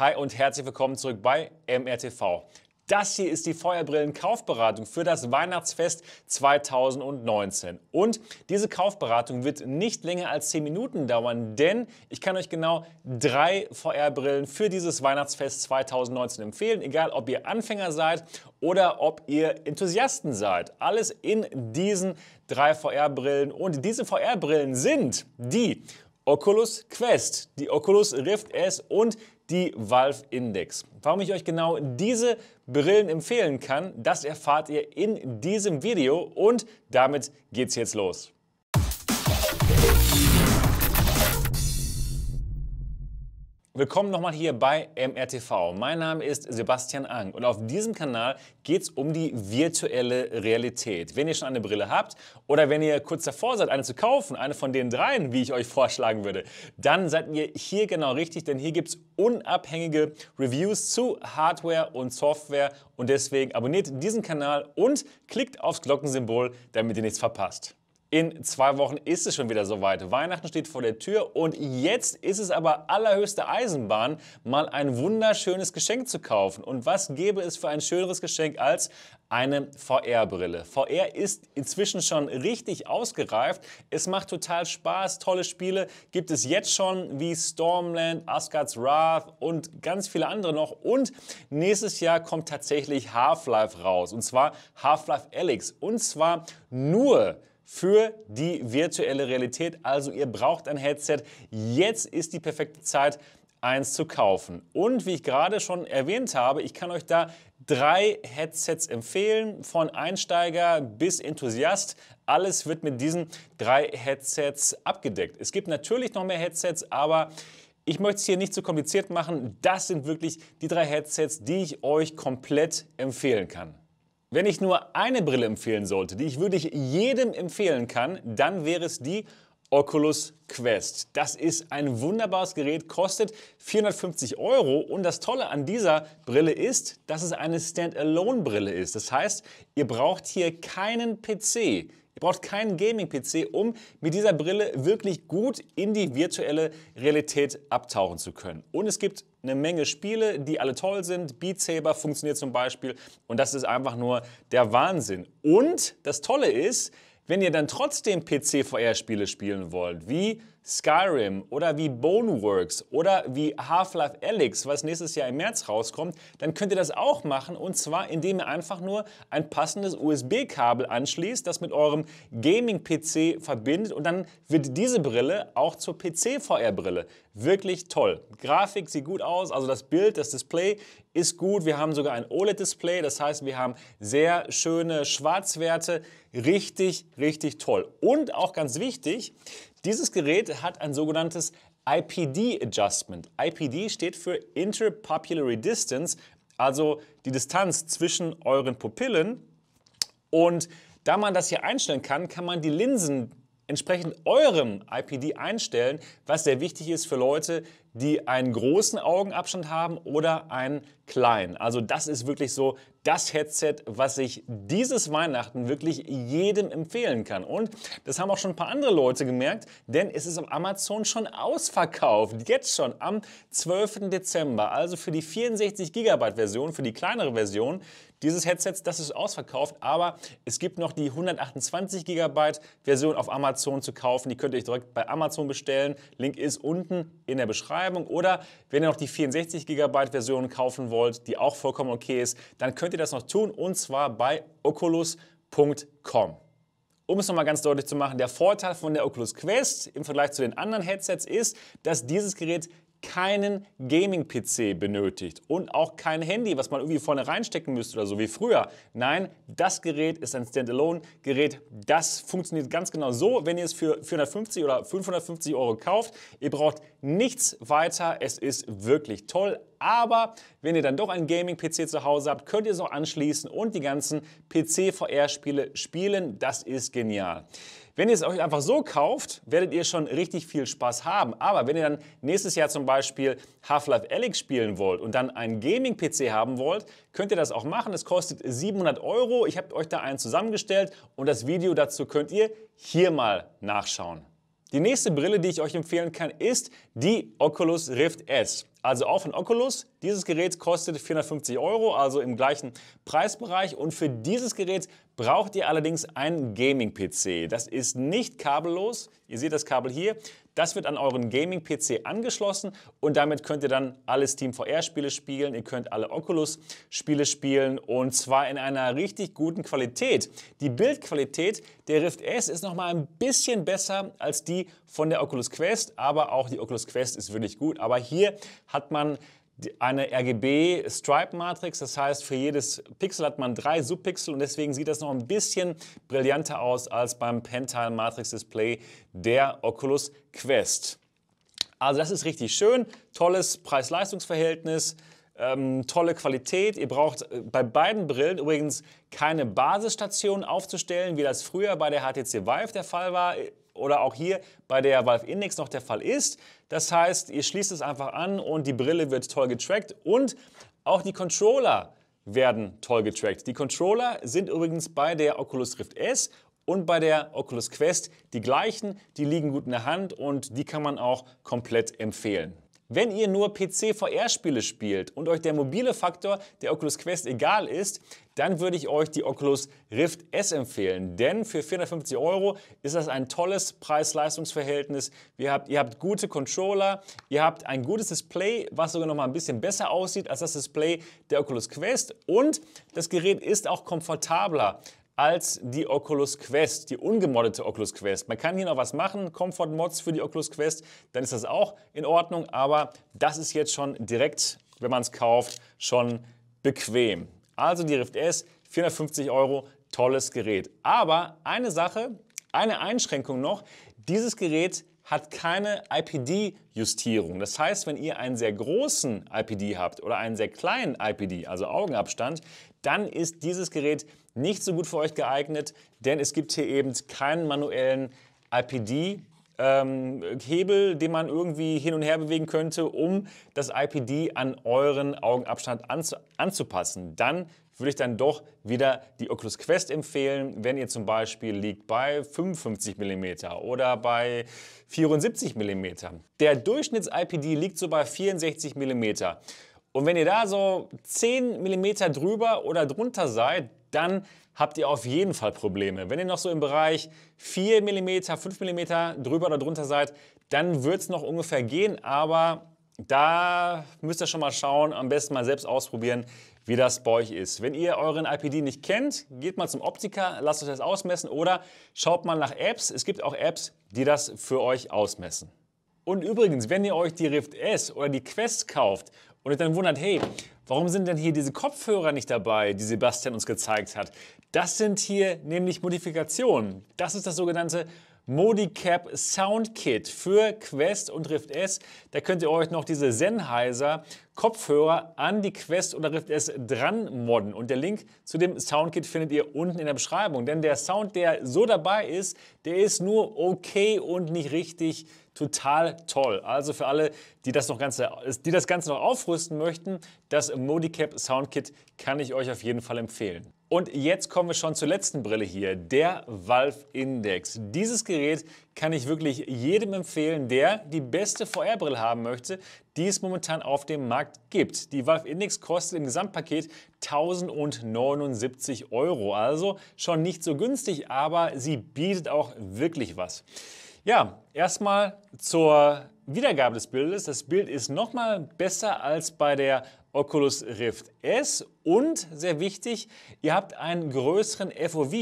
Hi und herzlich willkommen zurück bei MRTV. Das hier ist die Feuerbrillen-Kaufberatung für das Weihnachtsfest 2019. Und diese Kaufberatung wird nicht länger als 10 Minuten dauern, denn ich kann euch genau drei VR-Brillen für dieses Weihnachtsfest 2019 empfehlen, egal ob ihr Anfänger seid oder ob ihr Enthusiasten seid. Alles in diesen drei VR-Brillen. Und diese VR-Brillen sind die Oculus Quest, die Oculus Rift S und die Valve Index. Warum ich euch genau diese Brillen empfehlen kann, das erfahrt ihr in diesem Video und damit geht's jetzt los. Willkommen nochmal hier bei MRTV. Mein Name ist Sebastian Ang und auf diesem Kanal geht es um die virtuelle Realität. Wenn ihr schon eine Brille habt oder wenn ihr kurz davor seid, eine zu kaufen, eine von den dreien, wie ich euch vorschlagen würde, dann seid ihr hier genau richtig, denn hier gibt es unabhängige Reviews zu Hardware und Software und deswegen abonniert diesen Kanal und klickt aufs Glockensymbol, damit ihr nichts verpasst. In zwei Wochen ist es schon wieder soweit. Weihnachten steht vor der Tür und jetzt ist es aber allerhöchste Eisenbahn, mal ein wunderschönes Geschenk zu kaufen. Und was gäbe es für ein schöneres Geschenk als eine VR-Brille? VR ist inzwischen schon richtig ausgereift. Es macht total Spaß, tolle Spiele gibt es jetzt schon wie Stormland, Asgard's Wrath und ganz viele andere noch. Und nächstes Jahr kommt tatsächlich Half-Life raus und zwar Half-Life Alyx und zwar nur für die virtuelle Realität. Also ihr braucht ein Headset. Jetzt ist die perfekte Zeit, eins zu kaufen. Und wie ich gerade schon erwähnt habe, ich kann euch da drei Headsets empfehlen, von Einsteiger bis Enthusiast. Alles wird mit diesen drei Headsets abgedeckt. Es gibt natürlich noch mehr Headsets, aber ich möchte es hier nicht zu kompliziert machen. Das sind wirklich die drei Headsets, die ich euch komplett empfehlen kann. Wenn ich nur eine Brille empfehlen sollte, die ich wirklich jedem empfehlen kann, dann wäre es die Oculus Quest. Das ist ein wunderbares Gerät, kostet 450 Euro und das Tolle an dieser Brille ist, dass es eine Standalone-Brille ist. Das heißt, ihr braucht hier keinen PC braucht keinen Gaming-PC, um mit dieser Brille wirklich gut in die virtuelle Realität abtauchen zu können. Und es gibt eine Menge Spiele, die alle toll sind. Beat Saber funktioniert zum Beispiel und das ist einfach nur der Wahnsinn. Und das Tolle ist, wenn ihr dann trotzdem PC-VR-Spiele spielen wollt, wie Skyrim oder wie Boneworks oder wie Half-Life Alyx, was nächstes Jahr im März rauskommt, dann könnt ihr das auch machen und zwar indem ihr einfach nur ein passendes USB-Kabel anschließt, das mit eurem Gaming-PC verbindet und dann wird diese Brille auch zur PC-VR-Brille. Wirklich toll. Grafik sieht gut aus, also das Bild, das Display ist gut. Wir haben sogar ein OLED-Display, das heißt, wir haben sehr schöne Schwarzwerte. Richtig, richtig toll. Und auch ganz wichtig, dieses Gerät hat ein sogenanntes IPD-Adjustment. IPD steht für Interpupillary Distance, also die Distanz zwischen euren Pupillen. Und da man das hier einstellen kann, kann man die Linsen entsprechend eurem IPD einstellen, was sehr wichtig ist für Leute, die einen großen Augenabstand haben oder einen kleinen. Also das ist wirklich so das Headset, was ich dieses Weihnachten wirklich jedem empfehlen kann. Und das haben auch schon ein paar andere Leute gemerkt, denn es ist auf Amazon schon ausverkauft. Jetzt schon am 12. Dezember. Also für die 64 GB Version, für die kleinere Version dieses Headsets, das ist ausverkauft. Aber es gibt noch die 128 GB Version auf Amazon zu kaufen. Die könnt ihr euch direkt bei Amazon bestellen. Link ist unten in der Beschreibung. Oder wenn ihr noch die 64 GB Version kaufen wollt, die auch vollkommen okay ist, dann könnt könnt ihr das noch tun und zwar bei oculus.com. Um es nochmal ganz deutlich zu machen, der Vorteil von der Oculus Quest im Vergleich zu den anderen Headsets ist, dass dieses Gerät keinen Gaming-PC benötigt und auch kein Handy, was man irgendwie vorne reinstecken müsste oder so wie früher. Nein, das Gerät ist ein Standalone-Gerät. Das funktioniert ganz genau so, wenn ihr es für 450 oder 550 Euro kauft. Ihr braucht nichts weiter. Es ist wirklich toll. Aber wenn ihr dann doch einen Gaming-PC zu Hause habt, könnt ihr es auch anschließen und die ganzen PC-VR-Spiele spielen. Das ist genial. Wenn ihr es euch einfach so kauft, werdet ihr schon richtig viel Spaß haben. Aber wenn ihr dann nächstes Jahr zum Beispiel Half-Life Alyx spielen wollt und dann einen Gaming-PC haben wollt, könnt ihr das auch machen. Es kostet 700 Euro. Ich habe euch da einen zusammengestellt und das Video dazu könnt ihr hier mal nachschauen. Die nächste Brille, die ich euch empfehlen kann, ist die Oculus Rift S. Also auch von Oculus. Dieses Gerät kostet 450 Euro, also im gleichen Preisbereich. Und für dieses Gerät braucht ihr allerdings einen Gaming-PC. Das ist nicht kabellos. Ihr seht das Kabel hier. Das wird an euren Gaming-PC angeschlossen und damit könnt ihr dann alle steamvr spiele spielen, ihr könnt alle Oculus-Spiele spielen und zwar in einer richtig guten Qualität. Die Bildqualität der Rift S ist nochmal ein bisschen besser als die von der Oculus Quest, aber auch die Oculus Quest ist wirklich gut. Aber hier hat man eine RGB-Stripe-Matrix. Das heißt, für jedes Pixel hat man drei Subpixel und deswegen sieht das noch ein bisschen brillanter aus als beim Pentile Matrix Display der Oculus Quest. Also das ist richtig schön, tolles Preis-Leistungs-Verhältnis ähm, tolle Qualität. Ihr braucht äh, bei beiden Brillen übrigens keine Basisstation aufzustellen, wie das früher bei der HTC Vive der Fall war äh, oder auch hier bei der Valve Index noch der Fall ist. Das heißt, ihr schließt es einfach an und die Brille wird toll getrackt und auch die Controller werden toll getrackt. Die Controller sind übrigens bei der Oculus Rift S und bei der Oculus Quest die gleichen, die liegen gut in der Hand und die kann man auch komplett empfehlen. Wenn ihr nur PC-VR-Spiele spielt und euch der mobile Faktor der Oculus Quest egal ist, dann würde ich euch die Oculus Rift S empfehlen. Denn für 450 Euro ist das ein tolles Preis-Leistungs-Verhältnis. Ihr habt, ihr habt gute Controller, ihr habt ein gutes Display, was sogar noch mal ein bisschen besser aussieht als das Display der Oculus Quest. Und das Gerät ist auch komfortabler als die Oculus Quest, die ungemoddete Oculus Quest. Man kann hier noch was machen, Comfort Mods für die Oculus Quest, dann ist das auch in Ordnung, aber das ist jetzt schon direkt, wenn man es kauft, schon bequem. Also die Rift S, 450 Euro, tolles Gerät. Aber eine Sache, eine Einschränkung noch, dieses Gerät hat keine IPD-Justierung. Das heißt, wenn ihr einen sehr großen IPD habt oder einen sehr kleinen IPD, also Augenabstand, dann ist dieses Gerät nicht so gut für euch geeignet, denn es gibt hier eben keinen manuellen IPD. Ähm, Hebel, den man irgendwie hin und her bewegen könnte, um das IPD an euren Augenabstand anzu anzupassen. Dann würde ich dann doch wieder die Oculus Quest empfehlen, wenn ihr zum Beispiel liegt bei 55 mm oder bei 74 mm. Der Durchschnitts-IPD liegt so bei 64 mm. Und wenn ihr da so 10 mm drüber oder drunter seid, dann habt ihr auf jeden Fall Probleme. Wenn ihr noch so im Bereich 4 mm, 5 mm drüber oder drunter seid, dann wird es noch ungefähr gehen, aber da müsst ihr schon mal schauen, am besten mal selbst ausprobieren, wie das bei euch ist. Wenn ihr euren IPD nicht kennt, geht mal zum Optiker, lasst euch das ausmessen oder schaut mal nach Apps. Es gibt auch Apps, die das für euch ausmessen. Und übrigens, wenn ihr euch die Rift S oder die Quest kauft und euch dann wundert, hey, warum sind denn hier diese Kopfhörer nicht dabei, die Sebastian uns gezeigt hat? Das sind hier nämlich Modifikationen. Das ist das sogenannte Modicap Soundkit für Quest und Rift S. Da könnt ihr euch noch diese Sennheiser Kopfhörer an die Quest oder Rift S dran modden. Und der Link zu dem Soundkit findet ihr unten in der Beschreibung. Denn der Sound, der so dabei ist, der ist nur okay und nicht richtig total toll. Also für alle, die das, noch Ganze, die das Ganze noch aufrüsten möchten, das Modicap Soundkit kann ich euch auf jeden Fall empfehlen. Und jetzt kommen wir schon zur letzten Brille hier, der Valve Index. Dieses Gerät kann ich wirklich jedem empfehlen, der die beste VR-Brille haben möchte, die es momentan auf dem Markt gibt. Die Valve Index kostet im Gesamtpaket 1079 Euro, also schon nicht so günstig, aber sie bietet auch wirklich was. Ja, erstmal zur Wiedergabe des Bildes. Das Bild ist nochmal besser als bei der Oculus Rift S und sehr wichtig, ihr habt einen größeren FOV.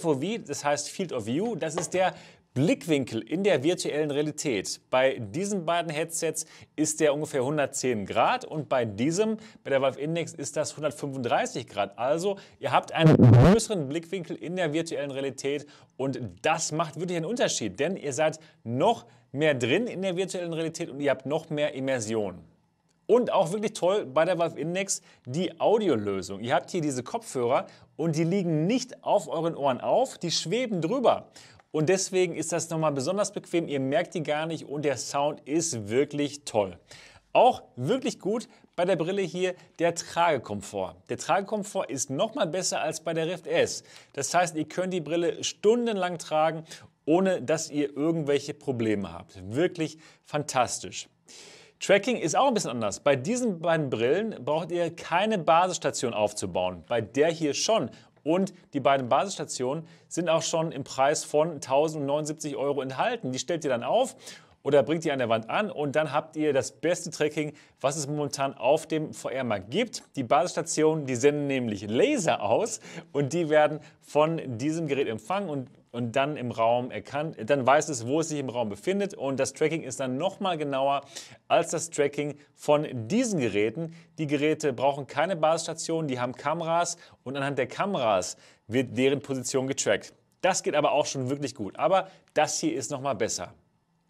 FOV, das heißt Field of View, das ist der Blickwinkel in der virtuellen Realität. Bei diesen beiden Headsets ist der ungefähr 110 Grad und bei diesem, bei der Valve Index, ist das 135 Grad. Also ihr habt einen größeren Blickwinkel in der virtuellen Realität und das macht wirklich einen Unterschied, denn ihr seid noch mehr drin in der virtuellen Realität und ihr habt noch mehr Immersion. Und auch wirklich toll bei der Valve Index die Audiolösung. Ihr habt hier diese Kopfhörer und die liegen nicht auf euren Ohren auf, die schweben drüber. Und deswegen ist das nochmal besonders bequem. Ihr merkt die gar nicht und der Sound ist wirklich toll. Auch wirklich gut bei der Brille hier der Tragekomfort. Der Tragekomfort ist nochmal besser als bei der Rift S. Das heißt, ihr könnt die Brille stundenlang tragen, ohne dass ihr irgendwelche Probleme habt. Wirklich fantastisch. Tracking ist auch ein bisschen anders. Bei diesen beiden Brillen braucht ihr keine Basisstation aufzubauen, bei der hier schon. Und die beiden Basisstationen sind auch schon im Preis von 1079 Euro enthalten. Die stellt ihr dann auf oder bringt die an der Wand an und dann habt ihr das beste Tracking, was es momentan auf dem VR-Markt gibt. Die Basisstationen, die senden nämlich Laser aus und die werden von diesem Gerät empfangen und und dann im Raum erkannt, dann weiß es, wo es sich im Raum befindet und das Tracking ist dann nochmal genauer als das Tracking von diesen Geräten. Die Geräte brauchen keine Basisstationen, die haben Kameras und anhand der Kameras wird deren Position getrackt. Das geht aber auch schon wirklich gut, aber das hier ist nochmal besser.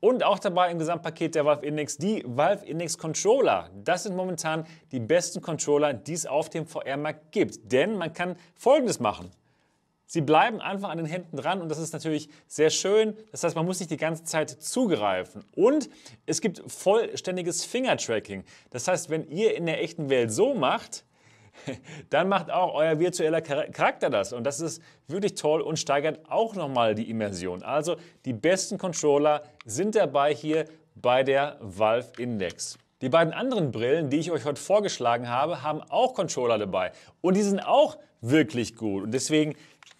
Und auch dabei im Gesamtpaket der Valve Index die Valve Index Controller. Das sind momentan die besten Controller, die es auf dem VR-Markt gibt. Denn man kann Folgendes machen. Sie bleiben einfach an den Händen dran und das ist natürlich sehr schön. Das heißt, man muss nicht die ganze Zeit zugreifen. Und es gibt vollständiges Fingertracking. Das heißt, wenn ihr in der echten Welt so macht, dann macht auch euer virtueller Charakter das. Und das ist wirklich toll und steigert auch nochmal die Immersion. Also die besten Controller sind dabei hier bei der Valve Index. Die beiden anderen Brillen, die ich euch heute vorgeschlagen habe, haben auch Controller dabei. Und die sind auch wirklich gut. Und deswegen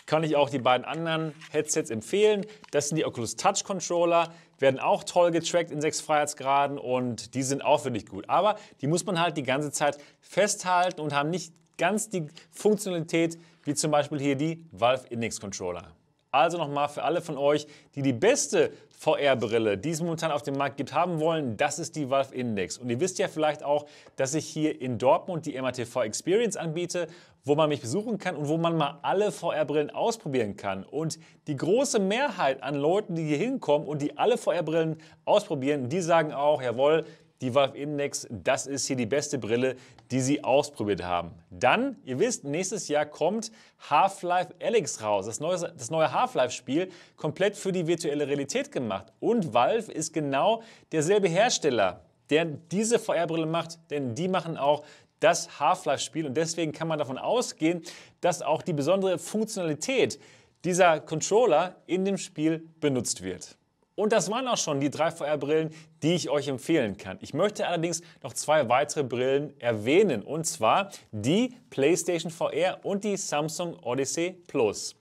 kann ich auch die beiden anderen Headsets empfehlen. Das sind die Oculus Touch Controller werden auch toll getrackt in sechs Freiheitsgraden und die sind auch wirklich gut. Aber die muss man halt die ganze Zeit festhalten und haben nicht ganz die Funktionalität wie zum Beispiel hier die Valve Index Controller. Also nochmal für alle von euch, die die beste VR-Brille, die es momentan auf dem Markt gibt, haben wollen, das ist die Valve Index. Und ihr wisst ja vielleicht auch, dass ich hier in Dortmund die MATV Experience anbiete, wo man mich besuchen kann und wo man mal alle VR-Brillen ausprobieren kann. Und die große Mehrheit an Leuten, die hier hinkommen und die alle VR-Brillen ausprobieren, die sagen auch, jawohl, die Valve Index, das ist hier die beste Brille, die sie ausprobiert haben. Dann, ihr wisst, nächstes Jahr kommt Half-Life Alyx raus, das neue, das neue Half-Life-Spiel, komplett für die virtuelle Realität gemacht. Und Valve ist genau derselbe Hersteller, der diese VR-Brille macht, denn die machen auch das Half-Life-Spiel und deswegen kann man davon ausgehen, dass auch die besondere Funktionalität dieser Controller in dem Spiel benutzt wird. Und das waren auch schon die drei VR-Brillen, die ich euch empfehlen kann. Ich möchte allerdings noch zwei weitere Brillen erwähnen, und zwar die PlayStation VR und die Samsung Odyssey Plus.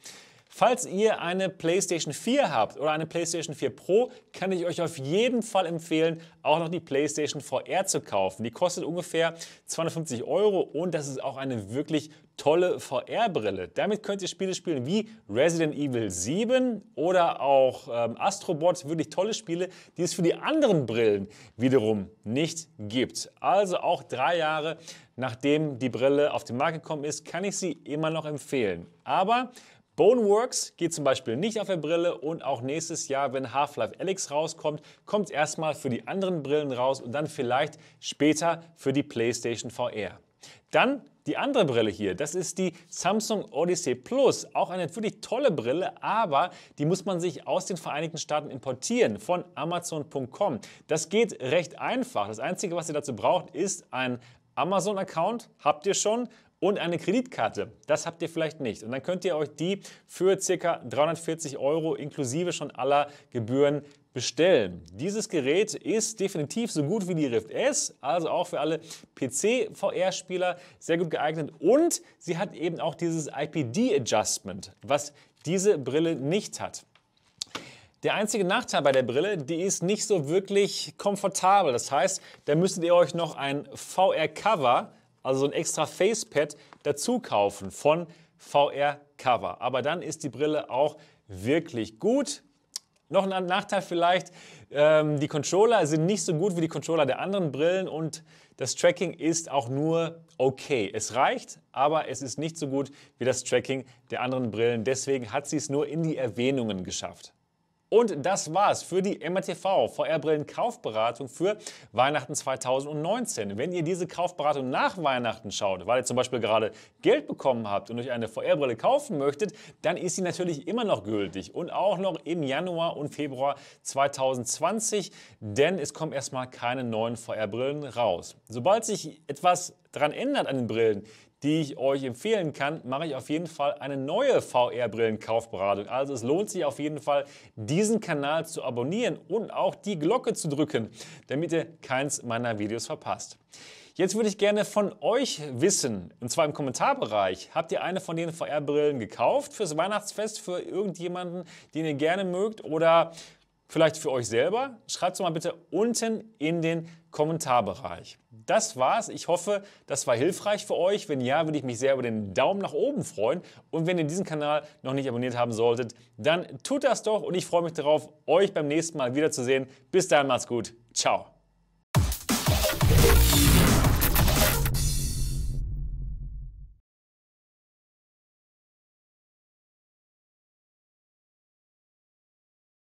Falls ihr eine PlayStation 4 habt oder eine PlayStation 4 Pro, kann ich euch auf jeden Fall empfehlen, auch noch die PlayStation VR zu kaufen. Die kostet ungefähr 250 Euro und das ist auch eine wirklich tolle VR-Brille. Damit könnt ihr Spiele spielen wie Resident Evil 7 oder auch ähm, Astrobots, wirklich tolle Spiele, die es für die anderen Brillen wiederum nicht gibt. Also auch drei Jahre nachdem die Brille auf den Markt gekommen ist, kann ich sie immer noch empfehlen. Aber Boneworks geht zum Beispiel nicht auf der Brille und auch nächstes Jahr, wenn Half-Life Alyx rauskommt, kommt es erstmal für die anderen Brillen raus und dann vielleicht später für die PlayStation VR. Dann die andere Brille hier, das ist die Samsung Odyssey Plus. Auch eine wirklich tolle Brille, aber die muss man sich aus den Vereinigten Staaten importieren von Amazon.com. Das geht recht einfach. Das Einzige, was ihr dazu braucht, ist ein Amazon-Account. Habt ihr schon? und eine Kreditkarte. Das habt ihr vielleicht nicht. Und dann könnt ihr euch die für ca. 340 Euro inklusive schon aller Gebühren bestellen. Dieses Gerät ist definitiv so gut wie die Rift S, also auch für alle PC-VR-Spieler sehr gut geeignet und sie hat eben auch dieses IPD-Adjustment, was diese Brille nicht hat. Der einzige Nachteil bei der Brille, die ist nicht so wirklich komfortabel. Das heißt, da müsstet ihr euch noch ein VR-Cover also so ein extra Facepad dazu kaufen von VR Cover. Aber dann ist die Brille auch wirklich gut. Noch ein Nachteil vielleicht, ähm, die Controller sind nicht so gut wie die Controller der anderen Brillen und das Tracking ist auch nur okay. Es reicht, aber es ist nicht so gut wie das Tracking der anderen Brillen. Deswegen hat sie es nur in die Erwähnungen geschafft. Und das war's für die MRTV VR-Brillen Kaufberatung für Weihnachten 2019. Wenn ihr diese Kaufberatung nach Weihnachten schaut, weil ihr zum Beispiel gerade Geld bekommen habt und euch eine VR-Brille kaufen möchtet, dann ist sie natürlich immer noch gültig und auch noch im Januar und Februar 2020, denn es kommen erstmal keine neuen VR-Brillen raus. Sobald sich etwas daran ändert an den Brillen, die ich euch empfehlen kann, mache ich auf jeden Fall eine neue VR-Brillenkaufberatung. Also es lohnt sich auf jeden Fall, diesen Kanal zu abonnieren und auch die Glocke zu drücken, damit ihr keins meiner Videos verpasst. Jetzt würde ich gerne von euch wissen, und zwar im Kommentarbereich, habt ihr eine von den VR-Brillen gekauft fürs Weihnachtsfest, für irgendjemanden, den ihr gerne mögt oder vielleicht für euch selber? Schreibt es mal bitte unten in den Kommentarbereich. Das war's. Ich hoffe, das war hilfreich für euch. Wenn ja, würde ich mich sehr über den Daumen nach oben freuen. Und wenn ihr diesen Kanal noch nicht abonniert haben solltet, dann tut das doch. Und ich freue mich darauf, euch beim nächsten Mal wiederzusehen. Bis dahin, macht's gut. Ciao.